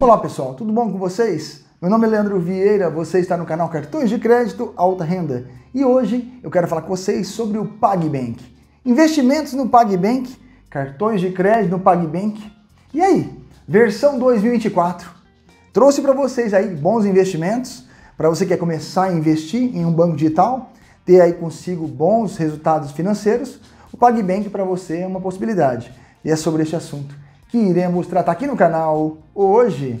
Olá pessoal, tudo bom com vocês? Meu nome é Leandro Vieira, você está no canal Cartões de Crédito Alta Renda e hoje eu quero falar com vocês sobre o PagBank. Investimentos no PagBank, cartões de crédito no PagBank. E aí, versão 2024. Trouxe para vocês aí bons investimentos para você que quer começar a investir em um banco digital, ter aí consigo bons resultados financeiros. O PagBank para você é uma possibilidade. E é sobre este assunto que iremos tratar aqui no canal hoje.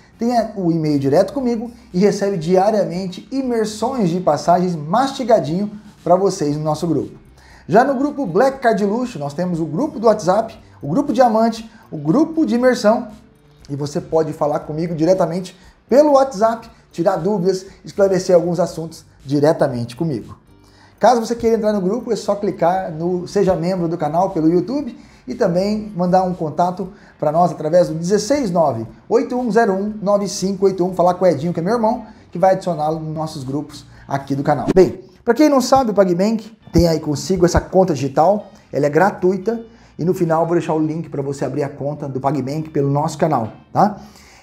tenha o e-mail direto comigo e recebe diariamente imersões de passagens mastigadinho para vocês no nosso grupo. Já no grupo Black Card Luxo, nós temos o grupo do WhatsApp, o grupo Diamante, o grupo de imersão e você pode falar comigo diretamente pelo WhatsApp, tirar dúvidas, esclarecer alguns assuntos diretamente comigo. Caso você queira entrar no grupo, é só clicar no Seja Membro do canal pelo YouTube e também mandar um contato para nós através do 169-8101-9581, falar com o Edinho, que é meu irmão, que vai adicioná-lo nos nossos grupos aqui do canal. Bem, para quem não sabe, o PagBank tem aí consigo essa conta digital, ela é gratuita e no final vou deixar o link para você abrir a conta do PagBank pelo nosso canal, tá?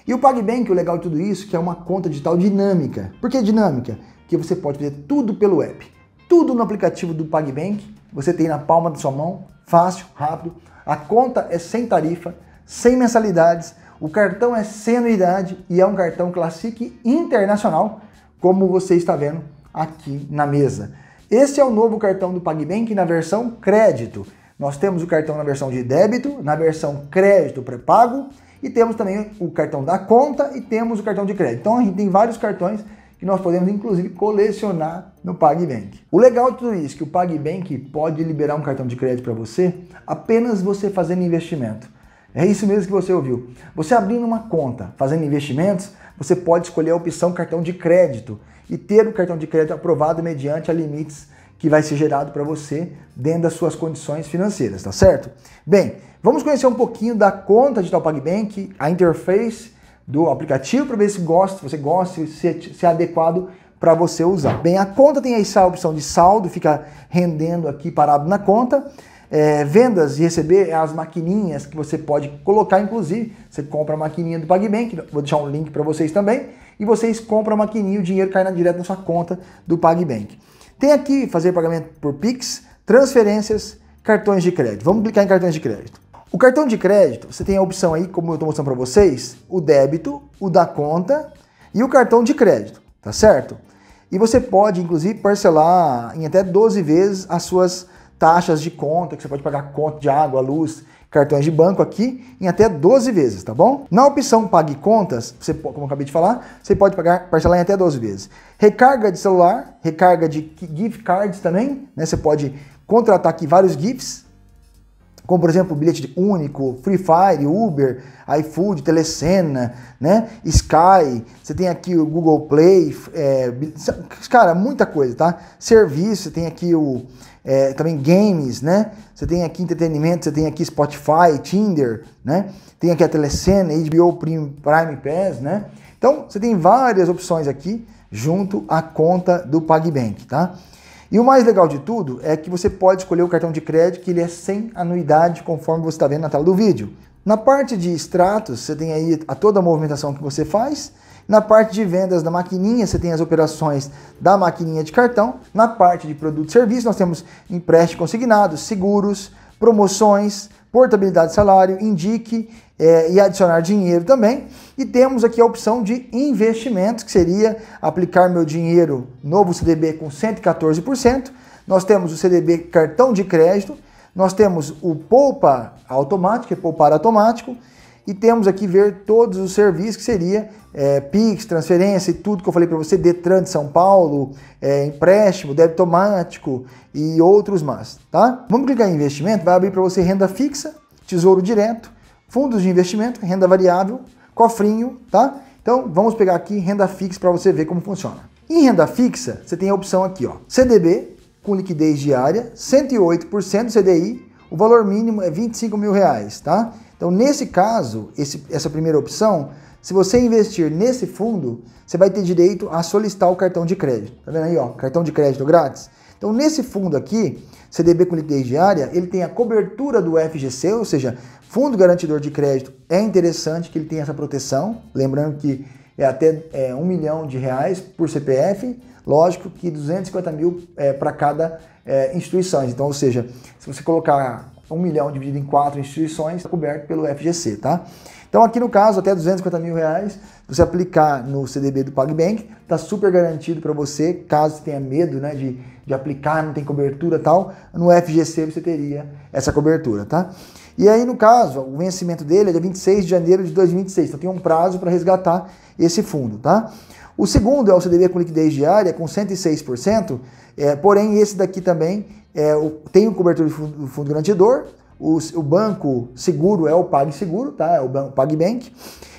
E o PagBank, o legal de tudo isso, que é uma conta digital dinâmica. Por que dinâmica? Porque você pode fazer tudo pelo app. Tudo no aplicativo do PagBank, você tem na palma da sua mão, fácil, rápido. A conta é sem tarifa, sem mensalidades, o cartão é sem anuidade e é um cartão Classic internacional, como você está vendo aqui na mesa. Esse é o novo cartão do PagBank na versão crédito. Nós temos o cartão na versão de débito, na versão crédito pré-pago e temos também o cartão da conta e temos o cartão de crédito. Então a gente tem vários cartões que nós podemos inclusive colecionar no PagBank. O legal de tudo isso é que o PagBank pode liberar um cartão de crédito para você apenas você fazendo investimento. É isso mesmo que você ouviu. Você abrindo uma conta, fazendo investimentos, você pode escolher a opção cartão de crédito e ter o cartão de crédito aprovado mediante a limites que vai ser gerado para você dentro das suas condições financeiras, tá certo? Bem, vamos conhecer um pouquinho da conta digital PagBank, a interface do aplicativo para ver se gosta, se você gosta, se, é, se é adequado para você usar. Bem, a conta tem essa opção de saldo, fica rendendo aqui parado na conta. É, vendas e receber é as maquininhas que você pode colocar, inclusive, você compra a maquininha do PagBank, vou deixar um link para vocês também, e vocês compram a maquininha e o dinheiro cai na, direto na sua conta do PagBank. Tem aqui fazer pagamento por Pix, transferências, cartões de crédito. Vamos clicar em cartões de crédito. O cartão de crédito, você tem a opção aí, como eu estou mostrando para vocês, o débito, o da conta e o cartão de crédito, tá certo? E você pode, inclusive, parcelar em até 12 vezes as suas taxas de conta, que você pode pagar conta de água, luz, cartões de banco aqui em até 12 vezes, tá bom? Na opção Pague Contas, você, como eu acabei de falar, você pode pagar, parcelar em até 12 vezes. Recarga de celular, recarga de gift cards também, né? Você pode contratar aqui vários gifts como por exemplo bilhete único, Free Fire, Uber, iFood, Telecena, né? Sky, você tem aqui o Google Play, é, cara, muita coisa, tá? Serviço, você tem aqui o é, também games, né? Você tem aqui entretenimento, você tem aqui Spotify, Tinder, né? Tem aqui a Telecena, HBO Prime, Prime Pass, né? Então você tem várias opções aqui junto à conta do PagBank, tá? E o mais legal de tudo é que você pode escolher o cartão de crédito que ele é sem anuidade, conforme você está vendo na tela do vídeo. Na parte de extratos, você tem aí a toda a movimentação que você faz. Na parte de vendas da maquininha, você tem as operações da maquininha de cartão. Na parte de produto e serviço, nós temos empréstimo consignado, seguros, promoções, portabilidade de salário, indique é, e adicionar dinheiro também. E temos aqui a opção de investimentos, que seria aplicar meu dinheiro novo CDB com 114%. Nós temos o CDB cartão de crédito, nós temos o poupa automático, é poupar automático, e temos aqui ver todos os serviços que seria é, PIX, transferência e tudo que eu falei para você, Detran de São Paulo, é, empréstimo, débito automático e outros mais, tá? Vamos clicar em investimento, vai abrir para você renda fixa, tesouro direto, fundos de investimento, renda variável, cofrinho, tá? Então vamos pegar aqui renda fixa para você ver como funciona. Em renda fixa, você tem a opção aqui, ó, CDB com liquidez diária, 108% CDI, o valor mínimo é 25 mil reais, tá? Então, nesse caso, esse, essa primeira opção, se você investir nesse fundo, você vai ter direito a solicitar o cartão de crédito. Tá vendo aí, ó? Cartão de crédito grátis. Então, nesse fundo aqui, CDB com liquidez diária, ele tem a cobertura do FGC, ou seja, fundo garantidor de crédito. É interessante que ele tenha essa proteção, lembrando que é até é, 1 milhão de reais por CPF, lógico que 250 mil é, para cada é, instituição. Então, ou seja, se você colocar 1 milhão dividido em quatro instituições, coberto pelo FGC, tá? Então aqui no caso, até 250 mil reais, você aplicar no CDB do PagBank, tá super garantido para você, caso você tenha medo né, de, de aplicar, não tem cobertura tal, no FGC você teria essa cobertura, tá? E aí no caso, o vencimento dele é dia 26 de janeiro de 2026, então tem um prazo para resgatar esse fundo, tá? O segundo é o CDB com liquidez diária, com 106%, é, porém esse daqui também é, o, tem o cobertor do fundo, fundo garantidor, o, o, banco seguro é o PagSeguro, tá? É o PagBank.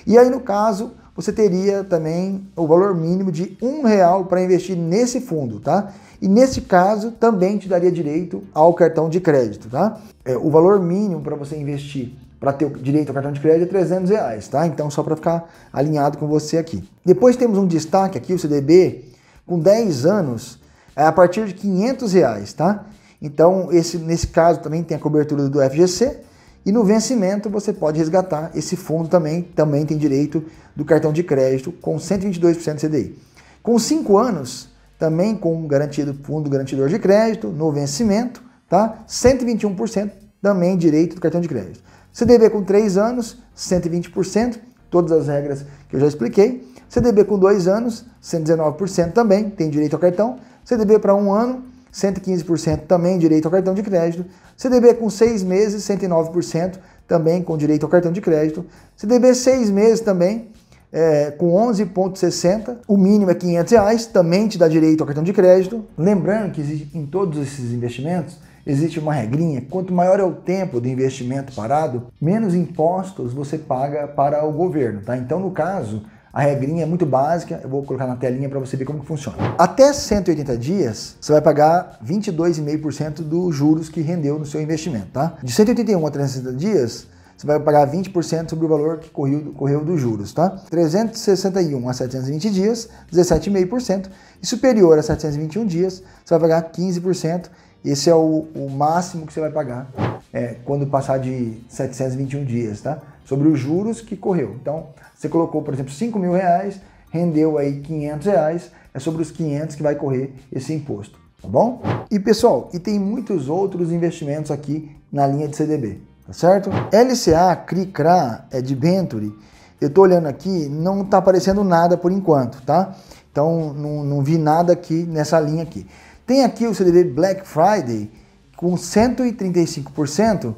E aí, no caso, você teria também o valor mínimo de um real para investir nesse fundo, tá? E nesse caso, também te daria direito ao cartão de crédito, tá? É, o valor mínimo para você investir para ter direito ao cartão de crédito é 300 reais, tá? Então, só para ficar alinhado com você aqui. Depois temos um destaque aqui, o CDB, com 10 anos, é a partir de 500 reais, tá? Então, esse, nesse caso também tem a cobertura do FGC e no vencimento você pode resgatar esse fundo também, também tem direito do cartão de crédito com 122% de CDI. Com 5 anos, também com garantia do fundo garantidor de crédito, no vencimento, tá? 121% também direito do cartão de crédito. CDB com 3 anos, 120%, todas as regras que eu já expliquei. CDB com 2 anos, 119% também tem direito ao cartão. CDB para 1 um ano, 115% também direito ao cartão de crédito. CDB com 6 meses, 109% também com direito ao cartão de crédito. CDB 6 meses também é, com 11,60. O mínimo é 500 reais, também te dá direito ao cartão de crédito. Lembrando que existe, em todos esses investimentos existe uma regrinha: quanto maior é o tempo de investimento parado, menos impostos você paga para o governo. Tá? Então, no caso a regrinha é muito básica, eu vou colocar na telinha para você ver como que funciona. Até 180 dias, você vai pagar 22,5% dos juros que rendeu no seu investimento, tá? De 181 a 360 dias, você vai pagar 20% sobre o valor que correu, correu dos juros, tá? 361 a 720 dias, 17,5%. E superior a 721 dias, você vai pagar 15%. Esse é o, o máximo que você vai pagar é, quando passar de 721 dias, tá? sobre os juros que correu. Então, você colocou, por exemplo, 5 mil reais, rendeu aí 500 reais, é sobre os 500 que vai correr esse imposto, tá bom? E pessoal, e tem muitos outros investimentos aqui na linha de CDB, tá certo? LCA, CRI-CRA, é de Bentley, eu tô olhando aqui, não tá aparecendo nada por enquanto, tá? Então, não, não vi nada aqui nessa linha aqui. Tem aqui o CDB Black Friday com 135%,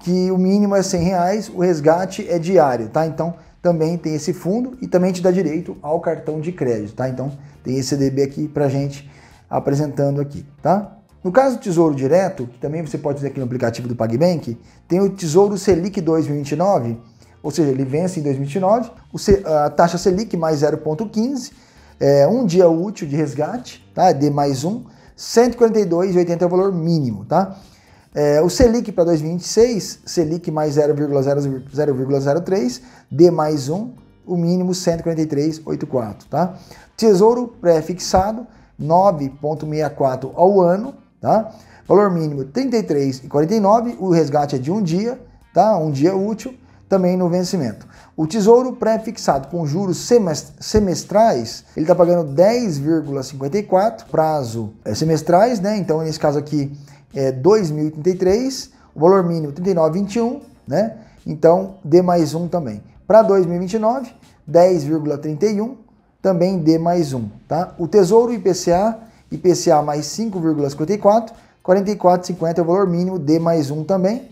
que o mínimo é 100 reais, o resgate é diário, tá? Então também tem esse fundo e também te dá direito ao cartão de crédito, tá? Então tem esse DB aqui para gente apresentando aqui, tá? No caso do Tesouro Direto, que também você pode fazer aqui no aplicativo do PagBank, tem o Tesouro Selic 2029, ou seja, ele vence em 2029, a taxa Selic mais 0,15, é, um dia útil de resgate, tá? D mais um, 142,80 é o valor mínimo, tá? É, o Selic para 2026, Selic mais 0,03 D mais 1, o mínimo 143,84, tá? Tesouro pré-fixado, 9,64 ao ano, tá? Valor mínimo 33,49, o resgate é de um dia, tá? Um dia útil, também no vencimento. O tesouro pré-fixado com juros semestrais, ele está pagando 10,54, prazo é semestrais, né? Então, nesse caso aqui, é 2.033, o valor mínimo 39,21, né? Então, D mais 1 também. Para 2029, 10,31, também D mais 1, tá? O Tesouro IPCA, IPCA mais 5,54, 44,50 é o valor mínimo, D mais 1 também.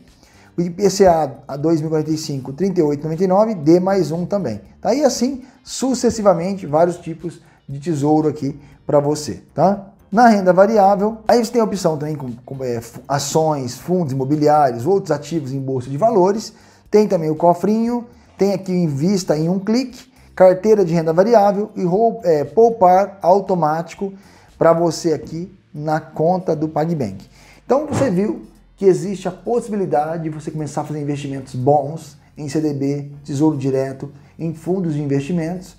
O IPCA a 2045, 38,99, D mais 1 também. Tá? E assim, sucessivamente, vários tipos de tesouro aqui para você, tá? Na renda variável, aí você tem a opção também com, com é, ações, fundos imobiliários, outros ativos em bolsa de valores. Tem também o cofrinho, tem aqui o Invista em um clique, carteira de renda variável e é, poupar automático para você aqui na conta do PagBank. Então você viu que existe a possibilidade de você começar a fazer investimentos bons em CDB, Tesouro Direto, em fundos de investimentos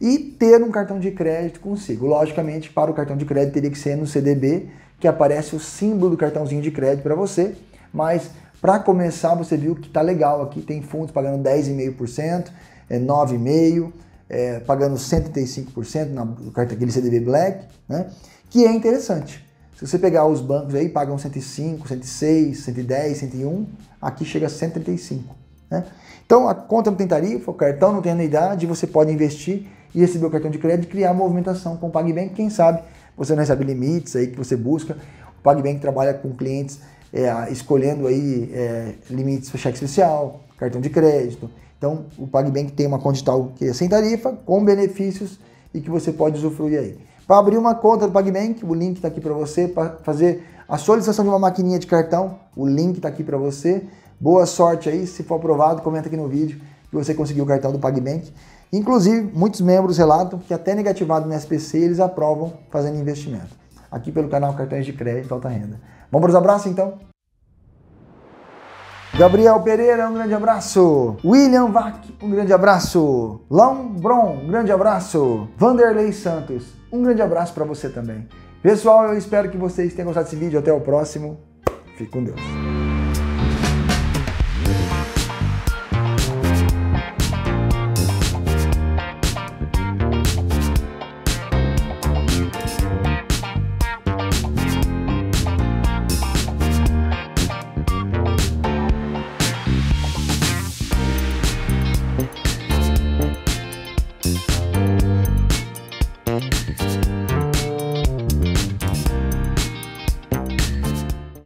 e ter um cartão de crédito consigo. Logicamente, para o cartão de crédito teria que ser no CDB, que aparece o símbolo do cartãozinho de crédito para você, mas para começar você viu que tá legal aqui, tem fundos pagando 10,5%, é 9,5%, é, pagando 135% na carta aquele CDB Black, né? Que é interessante. Se você pegar os bancos aí, pagam 105, 106, 110, 101, aqui chega a 135. Né? Então a conta não tem tarifa, o cartão não tem anuidade, você pode investir e receber o cartão de crédito e criar movimentação com o PagBank. Quem sabe você não recebe limites aí que você busca. O PagBank trabalha com clientes é, escolhendo aí é, limites para cheque especial, cartão de crédito. Então o PagBank tem uma conta digital que é sem tarifa, com benefícios e que você pode usufruir aí. Para abrir uma conta do PagBank, o link está aqui para você. Para fazer a solicitação de uma maquininha de cartão, o link está aqui para você. Boa sorte aí, se for aprovado, comenta aqui no vídeo que você conseguiu o cartão do PagBank. Inclusive, muitos membros relatam que até negativado no SPC eles aprovam fazendo investimento. Aqui pelo canal Cartões de Crédito Alta Renda. Vamos para os abraços então? Gabriel Pereira, um grande abraço. William Vac, um grande abraço. Lão Bron, um grande abraço. Vanderlei Santos, um grande abraço para você também. Pessoal, eu espero que vocês tenham gostado desse vídeo. Até o próximo. Fique com Deus.